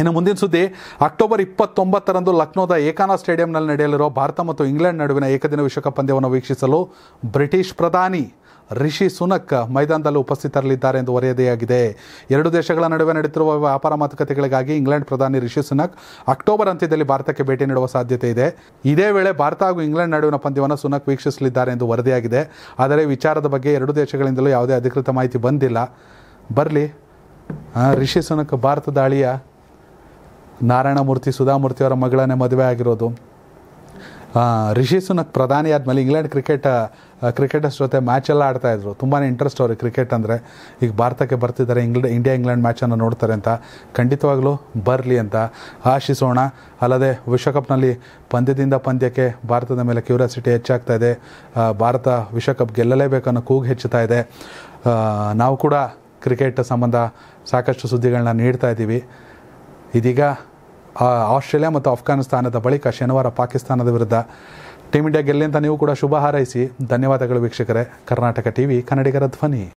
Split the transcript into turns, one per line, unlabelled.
ಇನ್ನು ಮುಂದಿನ ಸುದ್ದಿ ಅಕ್ಟೋಬರ್ ಇಪ್ಪತ್ತೊಂಬತ್ತರಂದು ಲಕ್ನೋದ ಏಕಾನ ಸ್ಟೇಡಿಯಂನಲ್ಲಿ ನಡೆಯಲಿರುವ ಭಾರತ ಮತ್ತು ಇಂಗ್ಲೆಂಡ್ ನಡುವಿನ ಏಕದಿನ ವಿಶ್ವಕಪ್ ಪಂದ್ಯವನ್ನು ವೀಕ್ಷಿಸಲು ಬ್ರಿಟಿಷ್ ಪ್ರಧಾನಿ ರಿಷಿ ಸುನಕ್ ಮೈದಾನದಲ್ಲಿ ಉಪಸ್ಥಿತರಲಿದ್ದಾರೆ ಎಂದು ವರದಿಯಾಗಿದೆ ಎರಡು ದೇಶಗಳ ನಡುವೆ ನಡೆಯುತ್ತಿರುವ ವ್ಯಾಪಾರ ಮಾತುಕತೆಗಳಿಗಾಗಿ ಇಂಗ್ಲೆಂಡ್ ಪ್ರಧಾನಿ ರಿಷಿ ಸುನಕ್ ಅಕ್ಟೋಬರ್ ಅಂತ್ಯದಲ್ಲಿ ಭಾರತಕ್ಕೆ ಭೇಟಿ ನೀಡುವ ಸಾಧ್ಯತೆ ಇದೆ ಇದೇ ವೇಳೆ ಭಾರತ ಹಾಗೂ ಇಂಗ್ಲೆಂಡ್ ನಡುವಿನ ಪಂದ್ಯವನ್ನು ಸುನಕ್ ವೀಕ್ಷಿಸಲಿದ್ದಾರೆ ಎಂದು ವರದಿಯಾಗಿದೆ ಆದರೆ ವಿಚಾರದ ಬಗ್ಗೆ ಎರಡು ದೇಶಗಳಿಂದಲೂ ಯಾವುದೇ ಅಧಿಕೃತ ಮಾಹಿತಿ ಬಂದಿಲ್ಲ ಬರಲಿ ರಿಷಿ ಸುನಕ್ ಭಾರತ ದಾಳಿಯ ಮೂರ್ತಿ ಸುಧಾಮೂರ್ತಿ ಅವರ ಮಗಳನ್ನೇ ಮದುವೆ ಆಗಿರೋದು ರಿಷಿ ಸುನಕ್ ಪ್ರಧಾನಿ ಆದಮೇಲೆ ಇಂಗ್ಲೆಂಡ್ ಕ್ರಿಕೆಟ್ ಕ್ರಿಕೆಟರ್ಸ್ ಜೊತೆ ಮ್ಯಾಚೆಲ್ಲ ಆಡ್ತಾಯಿದ್ರು ತುಂಬಾ ಇಂಟ್ರೆಸ್ಟ್ ಅವ್ರಿಗೆ ಕ್ರಿಕೆಟ್ ಅಂದರೆ ಈಗ ಭಾರತಕ್ಕೆ ಬರ್ತಿದ್ದಾರೆ ಇಂಗ್ಲೆಂಡ್ ಇಂಡಿಯಾ ಇಂಗ್ಲೆಂಡ್ ಮ್ಯಾಚನ್ನು ನೋಡ್ತಾರೆ ಅಂತ ಖಂಡಿತವಾಗ್ಲೂ ಬರಲಿ ಅಂತ ಆಶಿಸೋಣ ಅಲ್ಲದೆ ವಿಶ್ವಕಪ್ನಲ್ಲಿ ಪಂದ್ಯದಿಂದ ಪಂದ್ಯಕ್ಕೆ ಭಾರತದ ಮೇಲೆ ಕ್ಯೂರಿಯಾಸಿಟಿ ಹೆಚ್ಚಾಗ್ತಾ ಇದೆ ಭಾರತ ವಿಶ್ವಕಪ್ ಗೆಲ್ಲಲೇಬೇಕನ್ನೋ ಕೂಗು ಹೆಚ್ಚುತ್ತಾ ಇದೆ ನಾವು ಕೂಡ ಕ್ರಿಕೆಟ್ ಸಂಬಂಧ ಸಾಕಷ್ಟು ಸುದ್ದಿಗಳನ್ನ ನೀಡ್ತಾ ಇದ್ದೀವಿ ಇದೀಗ ಆಸ್ಟ್ರೇಲಿಯಾ ಮತ್ತು ಅಫ್ಘಾನಿಸ್ತಾನದ ಬಳಿಕ ಶನಿವಾರ ಪಾಕಿಸ್ತಾನದ ವಿರುದ್ಧ ಟೀಮ್ ಇಂಡಿಯಾ ಗೆಲ್ಲಿ ಅಂತ ನೀವು ಕೂಡ ಶುಭ ಹಾರೈಸಿ ಧನ್ಯವಾದಗಳು ವೀಕ್ಷಕರೇ ಕರ್ನಾಟಕ ಟಿವಿ ಕನ್ನಡಿಗರ ಧ್ವನಿ